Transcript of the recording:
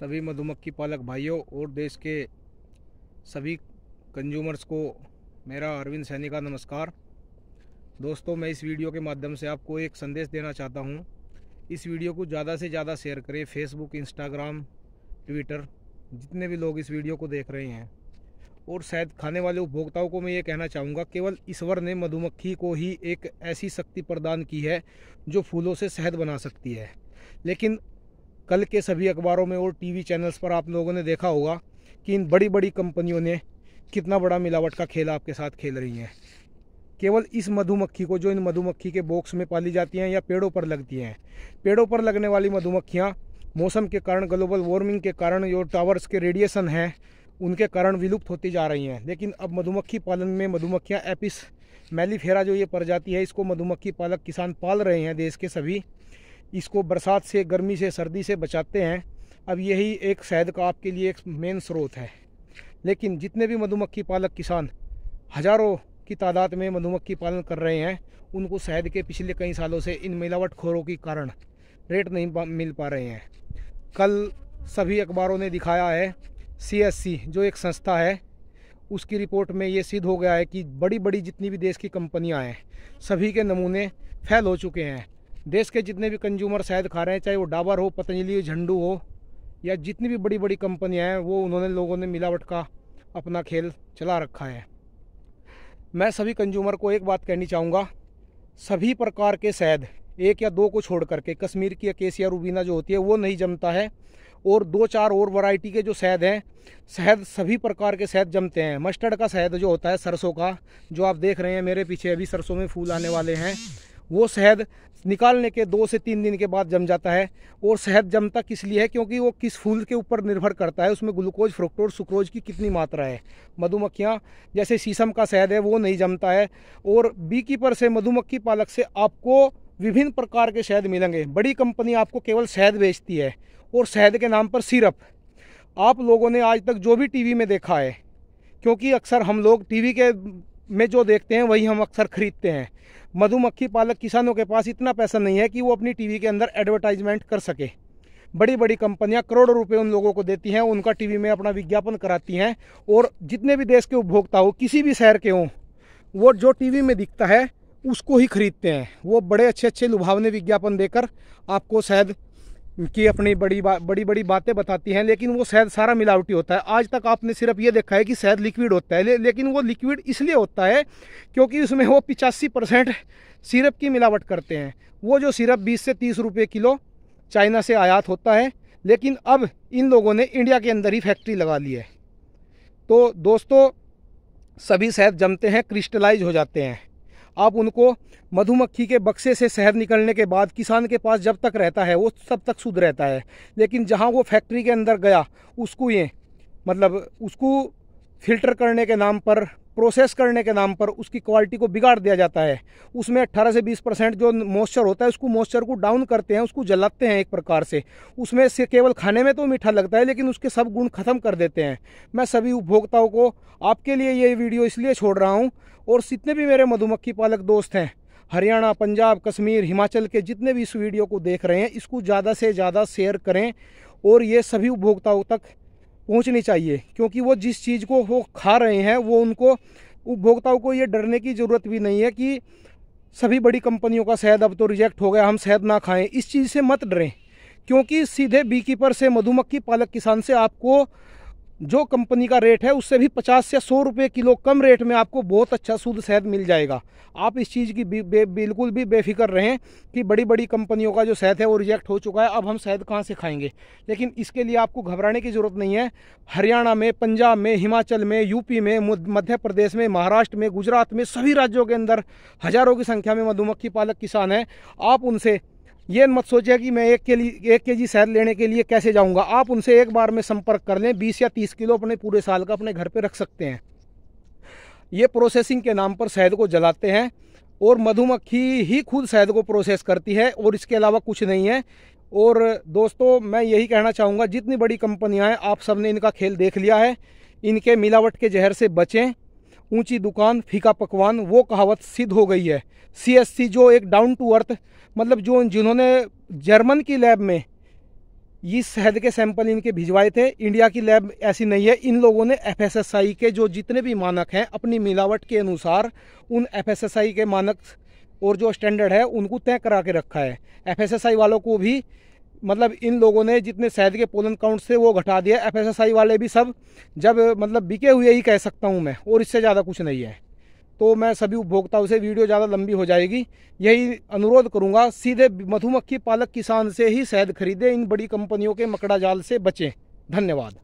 सभी मधुमक्खी पालक भाइयों और देश के सभी कंज्यूमर्स को मेरा अरविंद सैनी का नमस्कार दोस्तों मैं इस वीडियो के माध्यम से आपको एक संदेश देना चाहता हूं इस वीडियो को ज़्यादा से ज़्यादा शेयर करें फेसबुक इंस्टाग्राम ट्विटर जितने भी लोग इस वीडियो को देख रहे हैं और शायद खाने वाले उपभोक्ताओं को मैं ये कहना चाहूँगा केवल ईश्वर ने मधुमक्खी को ही एक ऐसी शक्ति प्रदान की है जो फूलों से शहद बना सकती है लेकिन कल के सभी अखबारों में और टीवी चैनल्स पर आप लोगों ने देखा होगा कि इन बड़ी बड़ी कंपनियों ने कितना बड़ा मिलावट का खेल आपके साथ खेल रही हैं केवल इस मधुमक्खी को जो इन मधुमक्खी के बॉक्स में पाली जाती हैं या पेड़ों पर लगती हैं पेड़ों पर लगने वाली मधुमक्खियाँ मौसम के कारण ग्लोबल वार्मिंग के कारण जो टावर्स के रेडिएशन हैं उनके कारण विलुप्त होती जा रही हैं लेकिन अब मधुमक्खी पालन में मधुमक्खियाँ एपिस मैलीफेरा जो ये प्रजाति है इसको मधुमक्खी पालक किसान पाल रहे हैं देश के सभी इसको बरसात से गर्मी से सर्दी से बचाते हैं अब यही एक शहद का आपके लिए एक मेन स्रोत है लेकिन जितने भी मधुमक्खी पालक किसान हज़ारों की तादाद में मधुमक्खी पालन कर रहे हैं उनको शहद के पिछले कई सालों से इन मिलावट खोरों के कारण रेट नहीं मिल पा रहे हैं कल सभी अखबारों ने दिखाया है सीएससी जो एक संस्था है उसकी रिपोर्ट में ये सिद्ध हो गया है कि बड़ी बड़ी जितनी भी देश की कंपनियां हैं सभी के नमूने फैल हो चुके हैं देश के जितने भी कंज्यूमर शहद खा रहे हैं चाहे वो डाबर हो पतंजलि हो झंडू हो या जितनी भी बड़ी बड़ी कंपनियाँ हैं वो उन्होंने लोगों ने मिलावट का अपना खेल चला रखा है मैं सभी कंज्यूमर को एक बात कहनी चाहूँगा सभी प्रकार के शहद एक या दो को छोड़ करके कश्मीर की अकेसिया रूबीना जो होती है वो नहीं जमता है और दो चार और वैरायटी के जो शहद हैं शहद सभी प्रकार के शहद जमते हैं मस्टर्ड का शहद जो होता है सरसों का जो आप देख रहे हैं मेरे पीछे अभी सरसों में फूल आने वाले हैं वो शहद निकालने के दो से तीन दिन के बाद जम जाता है और शहद जमता किस लिए है क्योंकि वो किस फूल के ऊपर निर्भर करता है उसमें ग्लूकोज फ्रुक्टोज सुक्रोज की कितनी मात्रा है मधुमक्खियाँ जैसे शीशम का शहद है वो नहीं जमता है और बी कीपर से मधुमक्खी पालक से आपको विभिन्न प्रकार के शहद मिलेंगे बड़ी कंपनी आपको केवल शहद बेचती है और शहद के नाम पर सिरप आप लोगों ने आज तक जो भी टीवी में देखा है क्योंकि अक्सर हम लोग टीवी के में जो देखते हैं वही हम अक्सर खरीदते हैं मधुमक्खी पालक किसानों के पास इतना पैसा नहीं है कि वो अपनी टीवी के अंदर एडवर्टाइजमेंट कर सके बड़ी बड़ी कंपनियां करोड़ों रुपए उन लोगों को देती हैं उनका टीवी में अपना विज्ञापन कराती हैं और जितने भी देश के उपभोक्ता हो किसी भी शहर के हों वो जो टीवी में दिखता है उसको ही खरीदते हैं वो बड़े अच्छे अच्छे लुभावने विज्ञापन देकर आपको शायद की अपनी बड़ी बा, बड़ी बड़ी बातें बताती हैं लेकिन वो शहद सारा मिलावटी होता है आज तक आपने सिर्फ ये देखा है कि शहद लिक्विड होता है ले, लेकिन वो लिक्विड इसलिए होता है क्योंकि उसमें वो पिचासी परसेंट सिरप की मिलावट करते हैं वो जो सिरप बीस से तीस रुपये किलो चाइना से आयात होता है लेकिन अब इन लोगों ने इंडिया के अंदर ही फैक्ट्री लगा ली है तो दोस्तों सभी शहद जमते हैं क्रिस्टलाइज हो जाते हैं आप उनको मधुमक्खी के बक्से से शहद निकलने के बाद किसान के पास जब तक रहता है वो तब तक शुद्ध रहता है लेकिन जहाँ वो फैक्ट्री के अंदर गया उसको ये मतलब उसको फिल्टर करने के नाम पर प्रोसेस करने के नाम पर उसकी क्वालिटी को बिगाड़ दिया जाता है उसमें 18 से 20 परसेंट जो मॉइस्चर होता है उसको मॉइस्चर को डाउन करते हैं उसको जलाते हैं एक प्रकार से उसमें से केवल खाने में तो मीठा लगता है लेकिन उसके सब गुण ख़त्म कर देते हैं मैं सभी उपभोक्ताओं को आपके लिए ये वीडियो इसलिए छोड़ रहा हूँ और जितने भी मेरे मधुमक्खी पालक दोस्त हैं हरियाणा पंजाब कश्मीर हिमाचल के जितने भी इस वीडियो को देख रहे हैं इसको ज़्यादा से ज़्यादा शेयर करें और ये सभी उपभोक्ताओं तक पहुंचनी चाहिए क्योंकि वो जिस चीज़ को वो खा रहे हैं वो उनको उपभोक्ताओं को ये डरने की ज़रूरत भी नहीं है कि सभी बड़ी कंपनियों का शहद अब तो रिजेक्ट हो गया हम शहद ना खाएं इस चीज़ से मत डरें क्योंकि सीधे बीकीपर से मधुमक्खी पालक किसान से आपको जो कंपनी का रेट है उससे भी 50 या 100 रुपये किलो कम रेट में आपको बहुत अच्छा शुद्ध शहद मिल जाएगा आप इस चीज़ की बिल्कुल भी बेफिक्र रहें कि बड़ी बड़ी कंपनियों का जो शहद है वो रिजेक्ट हो चुका है अब हम शहद कहाँ से खाएंगे लेकिन इसके लिए आपको घबराने की ज़रूरत नहीं है हरियाणा में पंजाब में हिमाचल में यूपी में मध्य प्रदेश में महाराष्ट्र में गुजरात में सभी राज्यों के अंदर हज़ारों की संख्या में मधुमक्खी पालक किसान हैं आप उनसे ये मत सोचे कि मैं एक के लिए एक के जी शहद लेने के लिए कैसे जाऊंगा आप उनसे एक बार में संपर्क कर लें बीस या तीस किलो अपने पूरे साल का अपने घर पे रख सकते हैं ये प्रोसेसिंग के नाम पर शहद को जलाते हैं और मधुमक्खी ही खुद शहद को प्रोसेस करती है और इसके अलावा कुछ नहीं है और दोस्तों मैं यही कहना चाहूँगा जितनी बड़ी कंपनियाँ हैं आप सब ने इनका खेल देख लिया है इनके मिलावट के जहर से बचें ऊंची दुकान फीका पकवान वो कहावत सिद्ध हो गई है सीएससी जो एक डाउन टू अर्थ मतलब जो जिन्होंने जर्मन की लैब में ये शहद के सैंपल इनके भिजवाए थे इंडिया की लैब ऐसी नहीं है इन लोगों ने एफएसएसआई के जो जितने भी मानक हैं अपनी मिलावट के अनुसार उन एफएसएसआई के मानक और जो स्टैंडर्ड है उनको तय करा के रखा है एफएसएसआई वालों को भी मतलब इन लोगों ने जितने शहद के पोलन काउंट से वो घटा दिया एफ वाले भी सब जब मतलब बिके हुए ही कह सकता हूँ मैं और इससे ज़्यादा कुछ नहीं है तो मैं सभी उपभोक्ताओं से वीडियो ज़्यादा लंबी हो जाएगी यही अनुरोध करूँगा सीधे मधुमक्खी पालक किसान से ही शहद खरीदें इन बड़ी कंपनियों के मकड़ा जाल से बचें धन्यवाद